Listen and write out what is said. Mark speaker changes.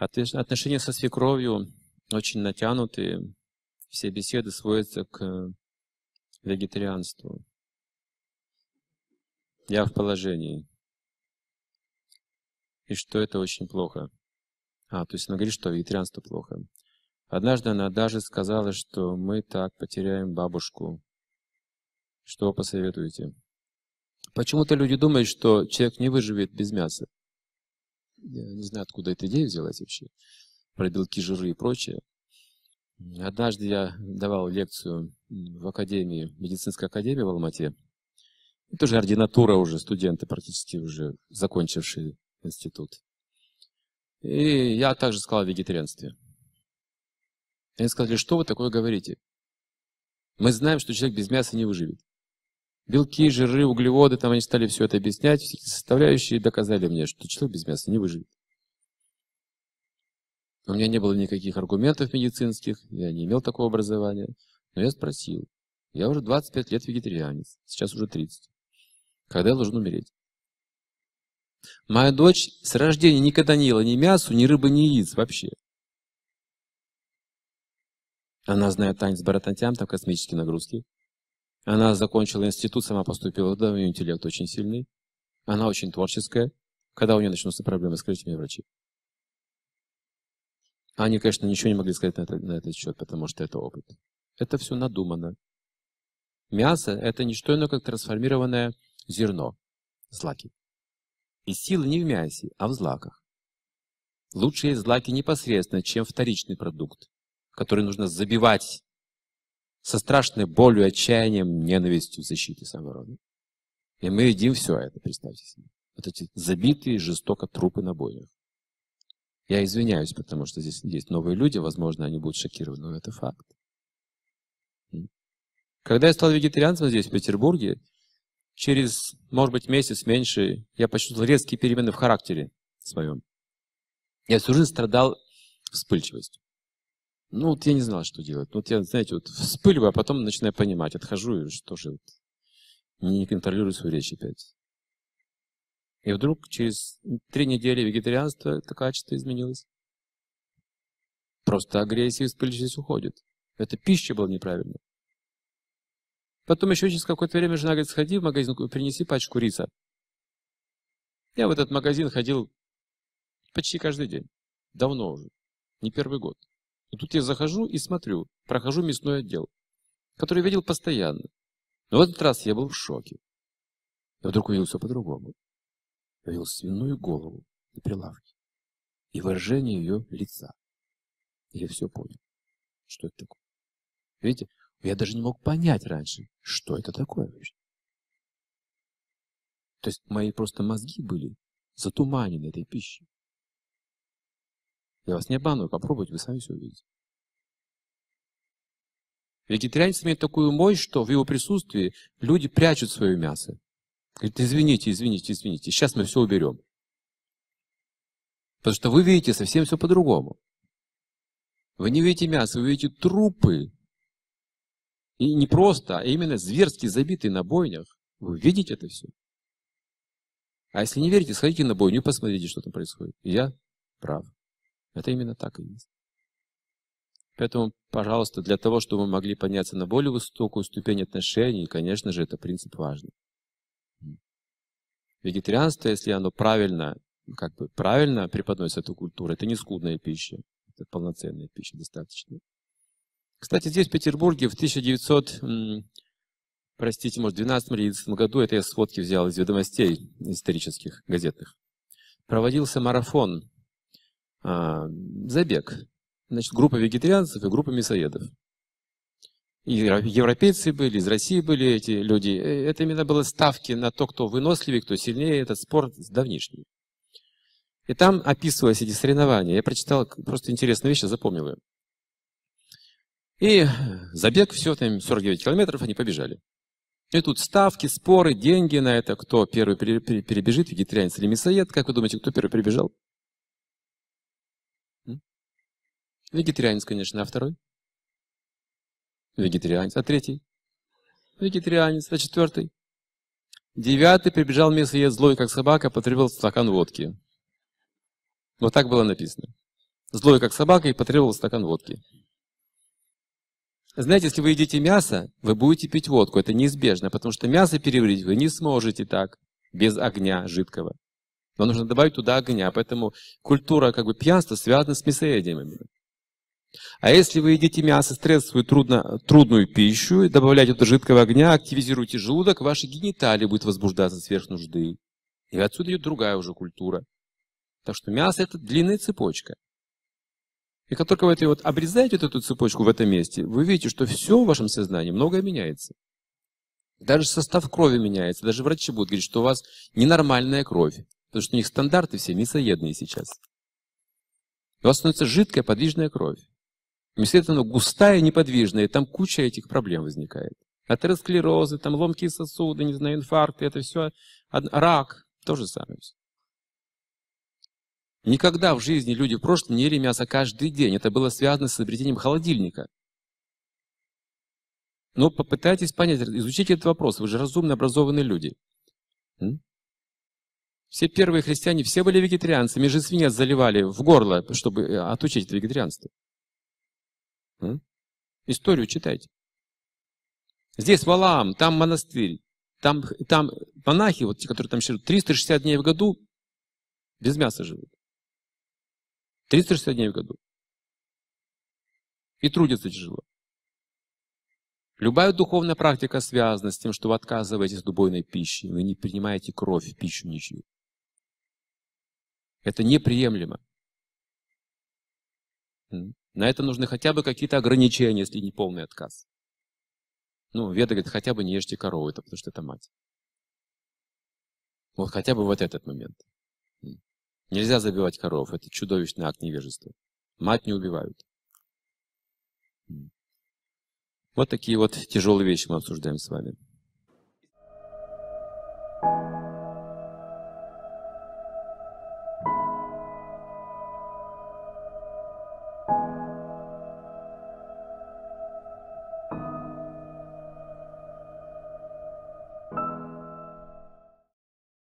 Speaker 1: Отношения со свекровью очень натянуты, все беседы сводятся к вегетарианству. Я в положении. И что это очень плохо. А, то есть она говорит, что вегетарианство плохо. Однажды она даже сказала, что мы так потеряем бабушку. Что вы посоветуете? Почему-то люди думают, что человек не выживет без мяса. Я не знаю, откуда эта идея взялась вообще, про белки, жиры и прочее. Однажды я давал лекцию в академии, медицинской академии в Алмате. Это же ординатура уже, студенты практически уже закончившие институт. И я также сказал о вегетарианстве. Они сказали, что вы такое говорите? Мы знаем, что человек без мяса не выживет. Белки, жиры, углеводы, там они стали все это объяснять, все эти составляющие доказали мне, что человек без мяса не выживет. У меня не было никаких аргументов медицинских, я не имел такого образования, но я спросил. Я уже 25 лет вегетарианец, сейчас уже 30. Когда я должен умереть? Моя дочь с рождения никогда не ела ни мясу, ни рыбы, ни яиц вообще. Она знает танец баратантям, там космические нагрузки. Она закончила институт, сама поступила туда, у нее интеллект очень сильный. Она очень творческая. Когда у нее начнутся проблемы, скажите мне, врачи. Они, конечно, ничего не могли сказать на, это, на этот счет, потому что это опыт. Это все надумано. Мясо – это не что иное, как трансформированное зерно, злаки. И сила не в мясе, а в злаках. Лучше есть злаки непосредственно, чем вторичный продукт, который нужно забивать со страшной болью, отчаянием, ненавистью защитой самообороны. И мы едим все это, представьте себе. Вот эти забитые жестоко трупы на бойнях. Я извиняюсь, потому что здесь есть новые люди, возможно, они будут шокированы, но это факт. Когда я стал вегетарианцем здесь, в Петербурге, через, может быть, месяц меньше, я почувствовал резкие перемены в характере своем. Я всю жизнь страдал вспыльчивостью. Ну, вот я не знал, что делать. Ну, вот я, знаете, вот вспыливаю, а потом начинаю понимать, отхожу и что же, вот, не контролирую свою речь опять. И вдруг через три недели вегетарианства это качество изменилось. Просто агрессия и вспыльчивость уходит. Это пища была неправильная. Потом еще через какое-то время жена говорит, сходи в магазин, принеси пачку риса. Я в этот магазин ходил почти каждый день. Давно уже. Не первый год. И тут я захожу и смотрю, прохожу мясной отдел, который видел постоянно. Но в этот раз я был в шоке. Я вдруг увидел все по-другому. Я увидел свиную голову на прилавке и выражение ее лица. И я все понял, что это такое. Видите, я даже не мог понять раньше, что это такое вообще. То есть мои просто мозги были затуманены этой пищей. Я вас не обманую, попробуйте, вы сами все увидите. Вегетарианец имеет такую мощь, что в его присутствии люди прячут свое мясо. Говорит, извините, извините, извините, сейчас мы все уберем. Потому что вы видите совсем все по-другому. Вы не видите мясо, вы видите трупы. И не просто, а именно зверски забитые на бойнях. Вы видите это все. А если не верите, сходите на бойню и посмотрите, что там происходит. я прав. Это именно так и есть. Поэтому, пожалуйста, для того, чтобы мы могли подняться на более высокую ступень отношений, конечно же, это принцип важный. Вегетарианство, если оно правильно, как бы правильно преподносится эту культуру, это не скудная пища, это полноценная пища достаточно. Кстати, здесь, в Петербурге, в 1900, простите, может, 12 или 11 году, это я сфотки взял из ведомостей исторических, газетных, проводился марафон а, забег. Значит, группа вегетарианцев и группа мясоедов. И европейцы были, из России были эти люди. Э, это именно было ставки на то, кто выносливее, кто сильнее. Этот спор давнишний. И там описывались эти соревнования. Я прочитал просто интересную вещь, запомнил ее. И забег, все, там 49 километров, они побежали. И тут ставки, споры, деньги на это, кто первый перебежит, вегетарианец или мясоед. Как вы думаете, кто первый перебежал? Вегетарианец, конечно, а второй? Вегетарианец. А третий? Вегетарианец. А четвертый? Девятый прибежал мясоед злой, как собака, потребовал стакан водки. Вот так было написано. Злой, как собака, и потребовал стакан водки. Знаете, если вы едите мясо, вы будете пить водку. Это неизбежно, потому что мясо переварить вы не сможете так, без огня жидкого. Вам нужно добавить туда огня. Поэтому культура как бы пьянства связана с мясоедием именно. А если вы едите мясо, стрессовую, трудно, трудную пищу, и добавляете туда жидкого огня, активизируете желудок, ваши гениталии будут возбуждаться сверх нужды. И отсюда идет другая уже культура. Так что мясо – это длинная цепочка. И как только вы это вот обрезаете вот эту цепочку в этом месте, вы видите, что все в вашем сознании, многое меняется. Даже состав крови меняется. Даже врачи будут говорить, что у вас ненормальная кровь. Потому что у них стандарты все мясоедные сейчас. У вас становится жидкая подвижная кровь. Естественно, густая, неподвижная, там куча этих проблем возникает. Атеросклерозы, там ломкие сосуды, не знаю, инфаркты, это все, рак, то же самое. Никогда в жизни люди в прошлом не ели мясо каждый день. Это было связано с изобретением холодильника. Но попытайтесь понять, изучите этот вопрос. Вы же разумно образованные люди. Все первые христиане, все были вегетарианцами, же свинец заливали в горло, чтобы э, отучить от вегетарианства. А? Историю читайте. Здесь Валаам, там монастырь, там, там монахи, вот те, которые там живут, 360 дней в году без мяса живут. 360 дней в году. И трудятся тяжело. Любая духовная практика связана с тем, что вы отказываетесь от убойной пищи, вы не принимаете кровь в пищу ничью. Это неприемлемо. На это нужны хотя бы какие-то ограничения, если не полный отказ. Ну, Веда говорит, хотя бы не ешьте корову, это потому что это мать. Вот хотя бы вот этот момент. Нельзя забивать коров, это чудовищный акт невежества. Мать не убивают. Вот такие вот тяжелые вещи мы обсуждаем с вами.